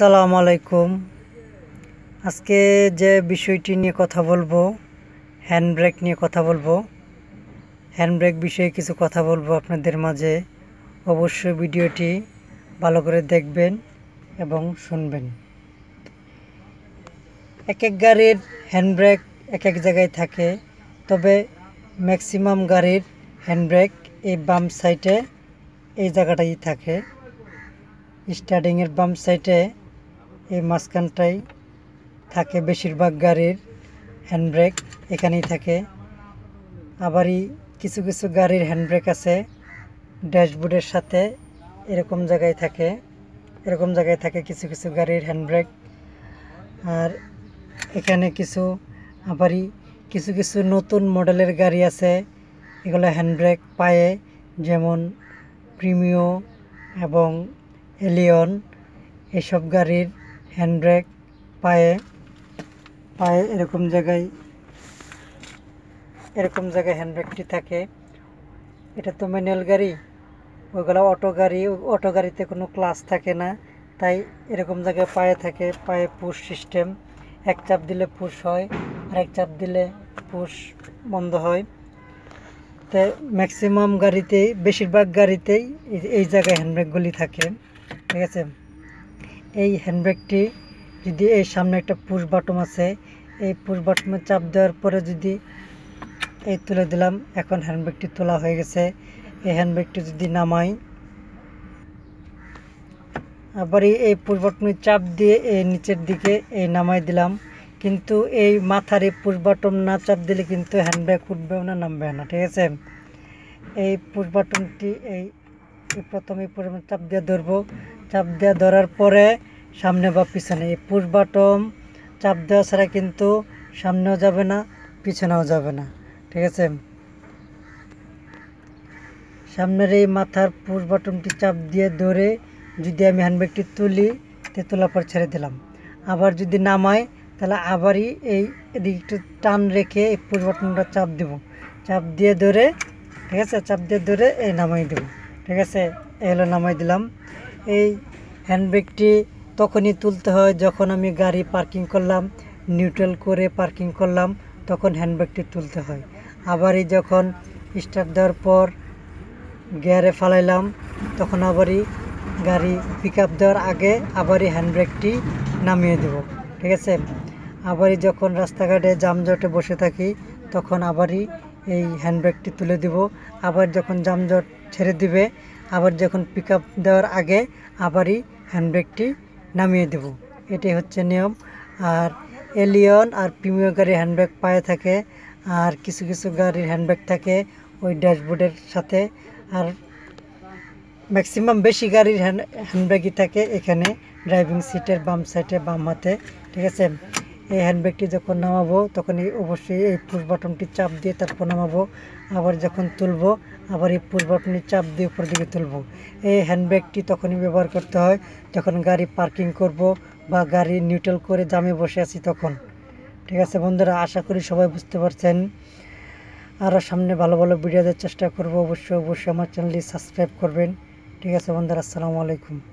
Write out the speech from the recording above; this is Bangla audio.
সালাম আলাইকুম আজকে যে বিষয়টি নিয়ে কথা বলবো হ্যান্ড ব্রেক নিয়ে কথা বলবো হ্যান্ড ব্রেক বিষয়ে কিছু কথা বলবো আপনাদের মাঝে অবশ্যই ভিডিওটি ভালো করে দেখবেন এবং শুনবেন এক এক গাড়ির হ্যান্ড ব্রেক এক এক জায়গায় থাকে তবে ম্যাক্সিমাম গাড়ির হ্যান্ড ব্রেক এই বাম সাইডে এই জায়গাটাই থাকে স্টার্টিংয়ের বাম সাইডে এই মাঝখানটাই থাকে বেশিরভাগ গাড়ির হ্যান্ড ব্রেক এখানেই থাকে আবারই কিছু কিছু গাড়ির হ্যান্ড ব্রেক আছে ড্যাশবোর্ডের সাথে এরকম জায়গায় থাকে এরকম জায়গায় থাকে কিছু কিছু গাড়ির হ্যান্ড ব্রেক আর এখানে কিছু আবারই কিছু কিছু নতুন মডেলের গাড়ি আছে এগুলো হ্যান্ড ব্রেক পায়ে যেমন প্রিমিও এবং এলিয়ন এসব গাড়ির হ্যান্ডব্রেক পায়ে পায়ে এরকম জায়গায় এরকম জায়গায় হ্যান্ডব্রেকটি থাকে এটা তো ম্যানুয়াল গাড়ি ওইগুলো অটো গাড়ি অটো গাড়িতে কোনো ক্লাস থাকে না তাই এরকম জায়গায় পায়ে থাকে পায়ে পুশ সিস্টেম এক চাপ দিলে পুশ হয় আর এক চাপ দিলে পুশ বন্ধ হয় তো ম্যাক্সিমাম গাড়িতেই বেশিরভাগ গাড়িতেই এই জায়গায় হ্যান্ডব্রেকগুলি থাকে ঠিক আছে এই হ্যান্ডব্যাগটি যদি এই সামনে একটা পুশ বাটম আছে এই পুশ বাটমে চাপ দেওয়ার পরে যদি এই তুলে দিলাম এখন হ্যান্ডব্যাগটি তোলা হয়ে গেছে এই হ্যান্ডব্যাগটি যদি নামাই আবার এই পুশ বাটমে চাপ দিয়ে এই নিচের দিকে এই নামাই দিলাম কিন্তু এই মাথার এই পুশ বাটন না চাপ দিলে কিন্তু হ্যান্ডব্যাগ উঠবেও না নামবেও না ঠিক আছে এই পুশ বাটনটি এই প্রথমে পুশ চাপ দিয়ে ধরবো চাপ দেওয়া ধরার পরে সামনে বা পিছনে এই পুশ বাটম চাপ দেওয়া ছাড়া কিন্তু সামনেও যাবে না পিছনেও যাবে না ঠিক আছে সামনের এই মাথার পুশ বাটমটি চাপ দিয়ে ধরে যদি আমি হ্যান্ডব্যাগটি তুলি তে তোলার পর ছেড়ে দিলাম আবার যদি নামাই তাহলে আবারই এই এদিকে একটু টান রেখে এই পুশ বাটনটা চাপ দেব চাপ দিয়ে ধরে ঠিক আছে চাপ দিয়ে ধরে এই নামাই দেব ঠিক আছে এগুলো নামাই দিলাম এই হ্যান্ডব্যাগটি তখনই তুলতে হয় যখন আমি গাড়ি পার্কিং করলাম নিউট্রাল করে পার্কিং করলাম তখন হ্যান্ডব্যাগটি তুলতে হয় আবারই যখন স্টার্ট দেওয়ার পর গিয়ারে ফালাইলাম তখন আবারই গাড়ি পিক আপ দেওয়ার আগে আবারই হ্যান্ডব্যাগটি নামিয়ে দেব ঠিক আছে আবারই যখন রাস্তাঘাটে জামজটে বসে থাকি তখন আবারই এই হ্যান্ডব্যাগটি তুলে দিব আবার যখন জামজট ছেড়ে দিবে আবার যখন পিক দেওয়ার আগে আবারই হ্যান্ডব্যাগটি নামিয়ে দেব এটি হচ্ছে নিয়ম আর এলিয়ন আর প্রিমিয় গাড়ির হ্যান্ডব্যাগ পায়ে থাকে আর কিছু কিছু গাড়ির হ্যান্ডব্যাগ থাকে ওই ড্যাশবোর্ডের সাথে আর ম্যাক্সিমাম বেশি গাড়ির হ্যান্ড হ্যান্ডব্যাগই থাকে এখানে ড্রাইভিং সিটের বাম সাইডে বাম হাতে ঠিক আছে এই হ্যান্ডব্যাগটি যখন নামাবো তখন এই অবশ্যই এই পুশ বাটনটি চাপ দিয়ে তারপর নামাবো আবার যখন তুলবো আবার এই পুশ বাটনটি চাপ দিয়ে উপর দিকে তুলবো এই হ্যান্ডব্যাগটি তখনই ব্যবহার করতে হয় যখন গাড়ি পার্কিং করব বা গাড়ি নিউট্রাল করে দামে বসে আছি তখন ঠিক আছে বন্ধুরা আশা করি সবাই বুঝতে পারছেন আরও সামনে ভালো ভালো ভিডিও দেওয়ার চেষ্টা করব অবশ্যই অবশ্যই আমার চ্যানেলটি সাবস্ক্রাইব করবেন ঠিক আছে বন্ধুরা আসসালামু আলাইকুম